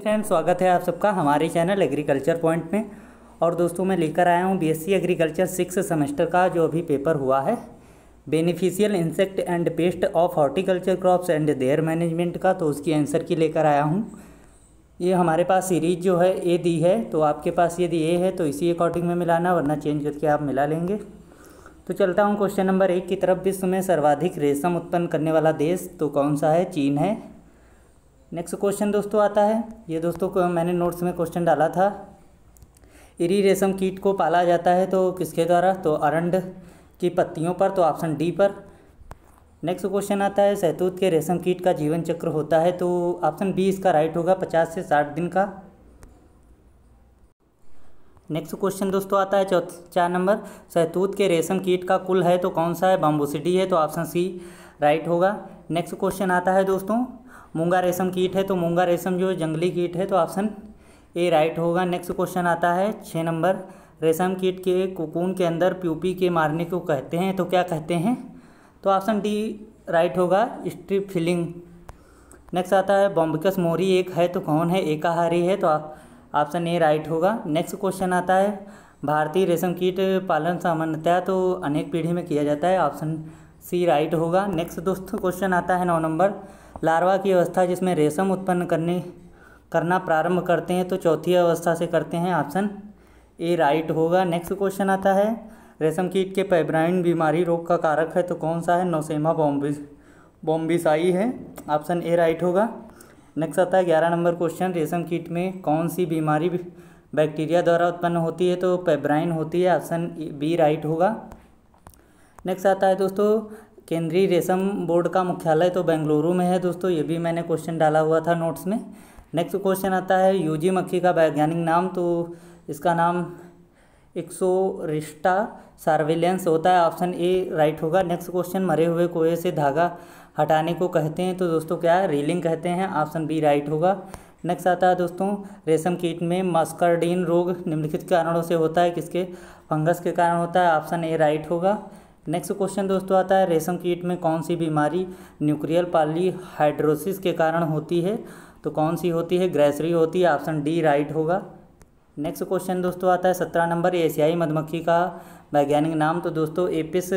friends स्वागत है आप सबका हमारे चैनल एग्रीकल्चर पॉइंट में और दोस्तों मैं लेकर आया हूँ बीएससी एग्रीकल्चर सिक्स सेमेस्टर का जो अभी पेपर हुआ है beneficial insect and pest of horticulture crops and their management का तो उसकी आंसर की लेकर आया हूँ ये हमारे पास सीरीज जो है ए दी है तो आपके पास यदि ए है तो इसी अकॉर्डिंग में मिलाना वरना चेंज करके आप मिला लेंगे तो चलता हूँ क्वेश्चन नंबर एक की तरफ विश्व में सर्वाधिक रेशम उत्पन्न करने वाला देश तो कौन सा है चीन है नेक्स्ट क्वेश्चन दोस्तों आता है ये दोस्तों मैंने नोट्स में क्वेश्चन डाला था इरी रेशम कीट को पाला जाता है तो किसके द्वारा तो अरंड की पत्तियों पर तो ऑप्शन डी पर नेक्स्ट क्वेश्चन आता है सैतूत के रेशम कीट का जीवन चक्र होता है तो ऑप्शन बी इसका राइट होगा पचास से साठ दिन का नेक्स्ट क्वेश्चन दोस्तों आता है चौथ चार नंबर सैतूत के रेशम कीट का कुल है तो कौन सा है बम्बोसिडी है तो ऑप्शन सी राइट होगा नेक्स्ट क्वेश्चन आता है दोस्तों मूंगा रेशम कीट है तो मूंगा रेशम जो जंगली कीट है तो ऑप्शन ए राइट होगा नेक्स्ट क्वेश्चन आता है छः नंबर रेशम कीट के कुकून के अंदर प्यूपी के मारने को कहते हैं तो क्या कहते हैं तो ऑप्शन डी राइट होगा स्ट्रिप फिलिंग नेक्स्ट आता है बॉम्बिकस मोरी एक है तो कौन है एकाहारी है तो ऑप्शन ए राइट होगा नेक्स्ट क्वेश्चन आता है भारतीय रेशम कीट पालन सामान्यतः तो अनेक पीढ़ी में किया जाता है ऑप्शन सी राइट होगा नेक्स्ट दोस्तों क्वेश्चन आता है नौ नंबर लार्वा की अवस्था जिसमें रेशम उत्पन्न करने करना प्रारंभ करते हैं तो चौथी अवस्था से करते हैं ऑप्शन ए राइट होगा नेक्स्ट क्वेश्चन आता है रेशम कीट के पेब्राइन बीमारी रोग का कारक है तो कौन सा है नौसेमा बॉम्बिस बॉम्बिसाई है ऑप्शन ए राइट होगा नेक्स्ट आता है ग्यारह नंबर क्वेश्चन रेशम कीट में कौन सी बीमारी बैक्टीरिया द्वारा उत्पन्न होती है तो पेब्राइन होती है ऑप्शन बी राइट होगा नेक्स्ट आता है दोस्तों केंद्रीय रेशम बोर्ड का मुख्यालय तो बेंगलुरु में है दोस्तों ये भी मैंने क्वेश्चन डाला हुआ था नोट्स में नेक्स्ट क्वेश्चन आता है यूजी मक्खी का वैज्ञानिक नाम तो इसका नाम एक्सो रिश्टा सर्विलेंस होता है ऑप्शन ए राइट होगा नेक्स्ट क्वेश्चन मरे हुए कुएं से धागा हटाने को कहते हैं तो दोस्तों क्या है रीलिंग कहते हैं ऑप्शन बी राइट होगा नेक्स्ट आता है दोस्तों रेशम कीट में मस्करडीन रोग निम्नलिखित कारणों से होता है किसके फंगस के कारण होता है ऑप्शन ए राइट होगा नेक्स्ट क्वेश्चन दोस्तों आता है रेशम कीट में कौन सी बीमारी न्यूक्लियर पाली हाइड्रोसिस के कारण होती है तो कौन सी होती है ग्रेसरी होती है ऑप्शन डी राइट होगा नेक्स्ट क्वेश्चन दोस्तों आता है सत्रह नंबर एशियाई मधुमक्खी का वैज्ञानिक नाम तो दोस्तों एपिस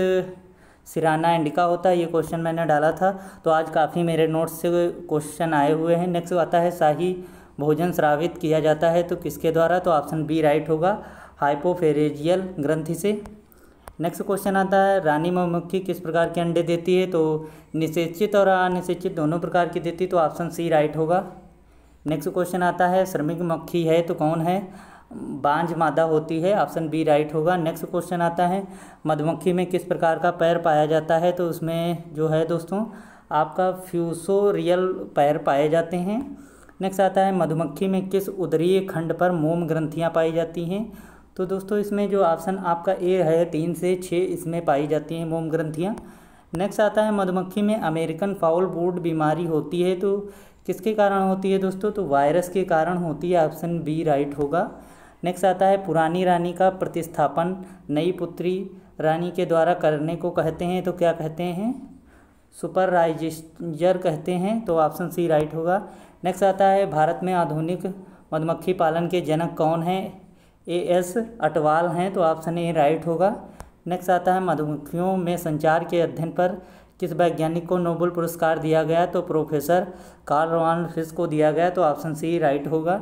सिराना इंडिका होता है ये क्वेश्चन मैंने डाला था तो आज काफ़ी मेरे नोट्स से क्वेश्चन आए हुए हैं नेक्स्ट आता है शाही भोजन श्रावित किया जाता है तो किसके द्वारा तो ऑप्शन बी राइट होगा हाइपोफेरेजियल ग्रंथि से नेक्स्ट क्वेश्चन आता है रानी मधुमक्खी किस प्रकार के अंडे देती है तो निषेचित और अनिषेचित दोनों प्रकार की देती है तो ऑप्शन सी राइट होगा नेक्स्ट क्वेश्चन आता है श्रमिक मक्खी है तो कौन है बांझ मादा होती है ऑप्शन बी राइट होगा नेक्स्ट क्वेश्चन आता है मधुमक्खी में किस प्रकार का पैर पाया जाता है तो उसमें जो है दोस्तों आपका फ्यूसोरियल पैर पाए जाते हैं नेक्स्ट आता है मधुमक्खी में किस उदरीय खंड पर मोम ग्रंथियाँ पाई जाती हैं तो दोस्तों इसमें जो ऑप्शन आपका ए है तीन से छः इसमें पाई जाती हैं मोम ग्रंथियाँ नेक्स्ट आता है मधुमक्खी में अमेरिकन फाउल बोर्ड बीमारी होती है तो किसके कारण होती है दोस्तों तो वायरस के कारण होती है ऑप्शन बी राइट होगा नेक्स्ट आता है पुरानी रानी का प्रतिस्थापन नई पुत्री रानी के द्वारा करने को कहते हैं तो क्या कहते हैं सुपरराइजर कहते हैं तो ऑप्शन सी राइट होगा नेक्स्ट आता है भारत में आधुनिक मधुमक्खी पालन के जनक कौन हैं ए एस अटवाल हैं तो ऑप्शन ए राइट होगा नेक्स्ट आता है मधुमक्खियों में संचार के अध्ययन पर किस वैज्ञानिक को नोबल पुरस्कार दिया गया तो प्रोफेसर कार्ल रॉन फिस को दिया गया तो ऑप्शन सी राइट होगा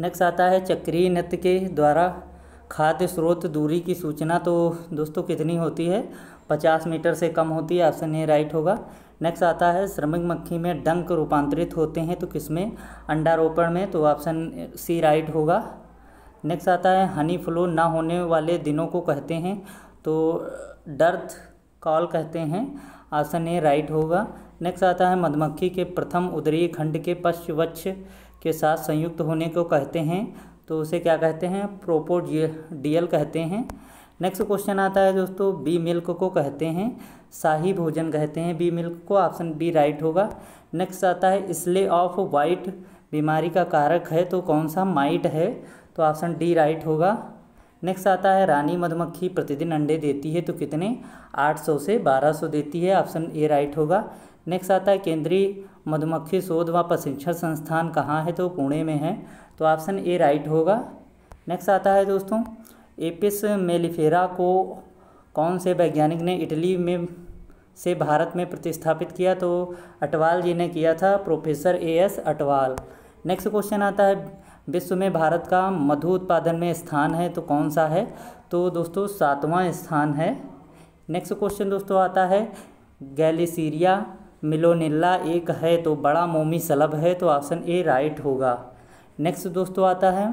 नेक्स्ट आता है चक्रीय नृत्य के द्वारा खाद्य स्रोत दूरी की सूचना तो दोस्तों कितनी होती है पचास मीटर से कम होती है ऑप्शन ए राइट होगा नेक्स्ट आता है श्रमिक मक्खी में डंक रूपांतरित होते हैं तो किसमें अंडारोपण में तो ऑप्शन सी राइट होगा नेक्स्ट आता है हनी फ्लू ना होने वाले दिनों को कहते हैं तो डर्थ कॉल कहते हैं आसन ए राइट होगा नेक्स्ट आता है मधुमक्खी के प्रथम उदरीय खंड के पश्चवच्छ के साथ संयुक्त होने को कहते हैं तो उसे क्या कहते हैं प्रोपोडियल कहते हैं नेक्स्ट क्वेश्चन आता है दोस्तों बी मिल्क को कहते हैं शाही भोजन कहते हैं बी मिल्क को ऑप्शन बी राइट होगा नेक्स्ट आता है स्ले ऑफ वाइट बीमारी का कारक है तो कौन सा माइट है तो ऑप्शन डी राइट होगा नेक्स्ट आता है रानी मधुमक्खी प्रतिदिन अंडे देती है तो कितने 800 से 1200 देती है ऑप्शन ए राइट होगा नेक्स्ट आता है केंद्रीय मधुमक्खी शोध व प्रशिक्षण संस्थान कहाँ है तो पुणे में है तो ऑप्शन ए राइट होगा नेक्स्ट आता है दोस्तों एपिस मेलिफेरा को कौन से वैज्ञानिक ने इटली में से भारत में प्रतिस्थापित किया तो अटवाल जी ने किया था professor A S Atwal next question आता है विश्व में भारत का मधु उत्पादन में स्थान है तो कौन सा है तो दोस्तों सातवां स्थान है नेक्स्ट क्वेश्चन दोस्तों आता है गैलीसीरिया मिलोनिल्ला एक है तो बड़ा मोमी सलब है तो ऑप्शन ए राइट होगा नेक्स्ट दोस्तों आता है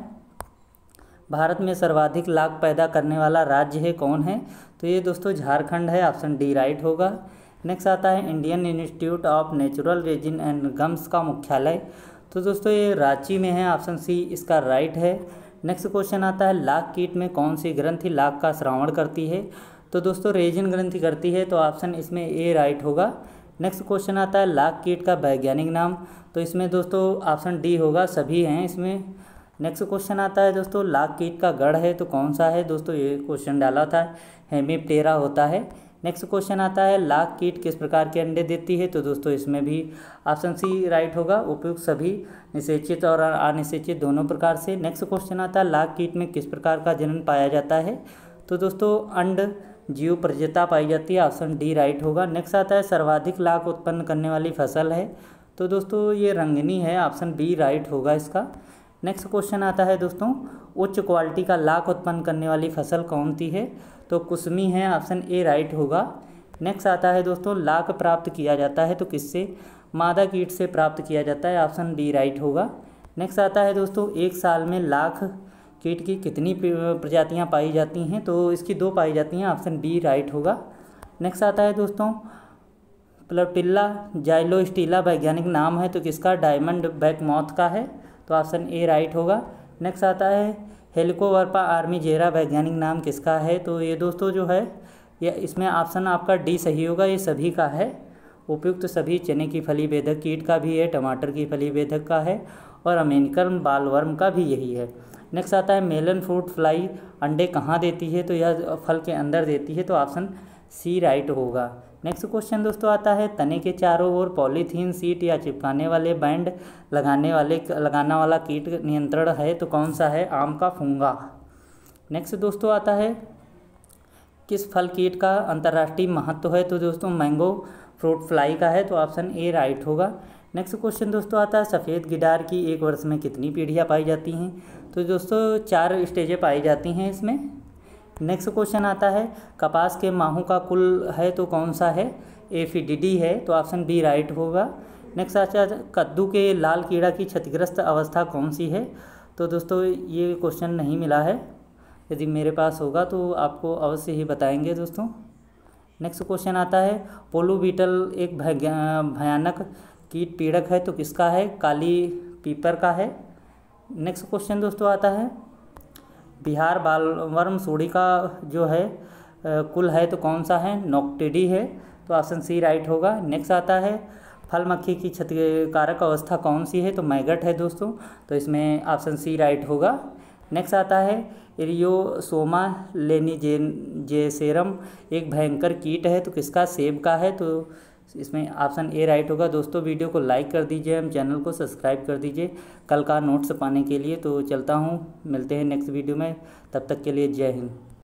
भारत में सर्वाधिक लाख पैदा करने वाला राज्य है कौन है तो ये दोस्तों झारखंड है ऑप्शन डी राइट होगा नेक्स्ट आता है Indian Institute of Natural Resin and Gums का मुख्यालय तो दोस्तों ये रांची में है ऑप्शन सी इसका राइट है नेक्स्ट क्वेश्चन आता है लाख कीट में कौन सी ग्रंथि लाख का श्रावण करती है तो दोस्तों रेजिन ग्रंथि करती है तो ऑप्शन इसमें ए राइट होगा नेक्स्ट क्वेश्चन आता है लाख कीट का वैज्ञानिक नाम तो इसमें दोस्तों ऑप्शन डी होगा सभी हैं इसमें नेक्स्ट क्वेश्चन आता है दोस्तों लाख कीट का गढ़ है तो कौन सा है दोस्तों ये क्वेश्चन डाला था हेमिप्टेरा होता है नेक्स्ट क्वेश्चन आता है लाख कीट किस प्रकार के अंडे देती है तो दोस्तों इसमें भी ऑप्शन सी राइट होगा उपयुक्त सभी निषेचित और अनिषेचित दोनों प्रकार से नेक्स्ट क्वेश्चन आता है लाख कीट में किस प्रकार का जनन पाया जाता है तो दोस्तों अंड जीव प्रजता पाई जाती है ऑप्शन डी राइट होगा नेक्स्ट आता है सर्वाधिक लाख उत्पन्न करने वाली फसल है तो दोस्तों ये रंगनी है ऑप्शन बी राइट होगा इसका नेक्स्ट क्वेश्चन आता है दोस्तों उच्च क्वालिटी का लाख उत्पन्न करने वाली फसल कौन सी है तो कुसमी है ऑप्शन ए राइट होगा नेक्स्ट आता है दोस्तों लाक प्राप्त किया जाता है तो किससे मादा कीट से प्राप्त किया जाता है ऑप्शन बी राइट होगा नेक्स्ट आता है दोस्तों एक साल में लाख कीट की कितनी प्रजातियां पाई जाती हैं तो इसकी दो पाई जाती हैं ऑप्शन बी राइट होगा नेक्स्ट आता है दोस्तों प्लटिल्ला स्टीला वैज्ञानिक नाम है तो किसका डायमंड बैक मौत का है तो ऑप्शन ए राइट होगा नेक्स्ट आता है हेलिकोवर्पा आर्मी जेरा वैज्ञानिक नाम किसका है तो ये दोस्तों जो है ये इसमें ऑप्शन आपका डी सही होगा ये सभी का है उपयुक्त सभी चने की फली वेदक कीट का भी है टमाटर की फली वेदक का है और अमेरिकन बालवर्म का भी यही है नेक्स्ट आता है मेलन फ्रूट फ्लाई अंडे कहाँ देती है तो यह फल के अंदर देती है तो ऑप्शन सी राइट होगा नेक्स्ट क्वेश्चन दोस्तों आता है तने के चारों ओर पॉलीथीन सीट या चिपकाने वाले बैंड लगाने वाले लगाना वाला कीट नियंत्रण है तो कौन सा है आम का फूंगा नेक्स्ट दोस्तों आता है किस फल कीट का अंतर्राष्ट्रीय महत्व है तो दोस्तों मैंगो फ्रूट फ्लाई का है तो ऑप्शन ए राइट होगा नेक्स्ट क्वेश्चन दोस्तों आता है सफ़ेद गिडार की एक वर्ष में कितनी पीढ़ियाँ पाई जाती हैं तो दोस्तों चार स्टेजें पाई जाती हैं इसमें नेक्स्ट क्वेश्चन आता है कपास के माहों का कुल है तो कौन सा है ए फी डी डी है तो ऑप्शन बी राइट होगा नेक्स्ट आता है कद्दू के लाल कीड़ा की क्षतिग्रस्त अवस्था कौन सी है तो दोस्तों ये क्वेश्चन नहीं मिला है यदि मेरे पास होगा तो आपको अवश्य ही बताएंगे दोस्तों नेक्स्ट क्वेश्चन आता है पोलू बीटल एक भयानक कीट पीड़क है तो किसका है काली पीपर का है नेक्स्ट क्वेश्चन दोस्तों आता है बिहार बालवर्म सूढ़ी का जो है कुल है तो कौन सा है नोक्टिडी है तो ऑप्शन सी राइट होगा नेक्स्ट आता है फल मक्खी की क्षतिकारक अवस्था कौन सी है तो मैगट है दोस्तों तो इसमें ऑप्शन सी राइट होगा नेक्स्ट आता है लेनी जे सेरम एक भयंकर कीट है तो किसका सेब का है तो इसमें ऑप्शन ए राइट होगा दोस्तों वीडियो को लाइक कर दीजिए हम चैनल को सब्सक्राइब कर दीजिए कल का नोट्स पाने के लिए तो चलता हूँ मिलते हैं नेक्स्ट वीडियो में तब तक के लिए जय हिंद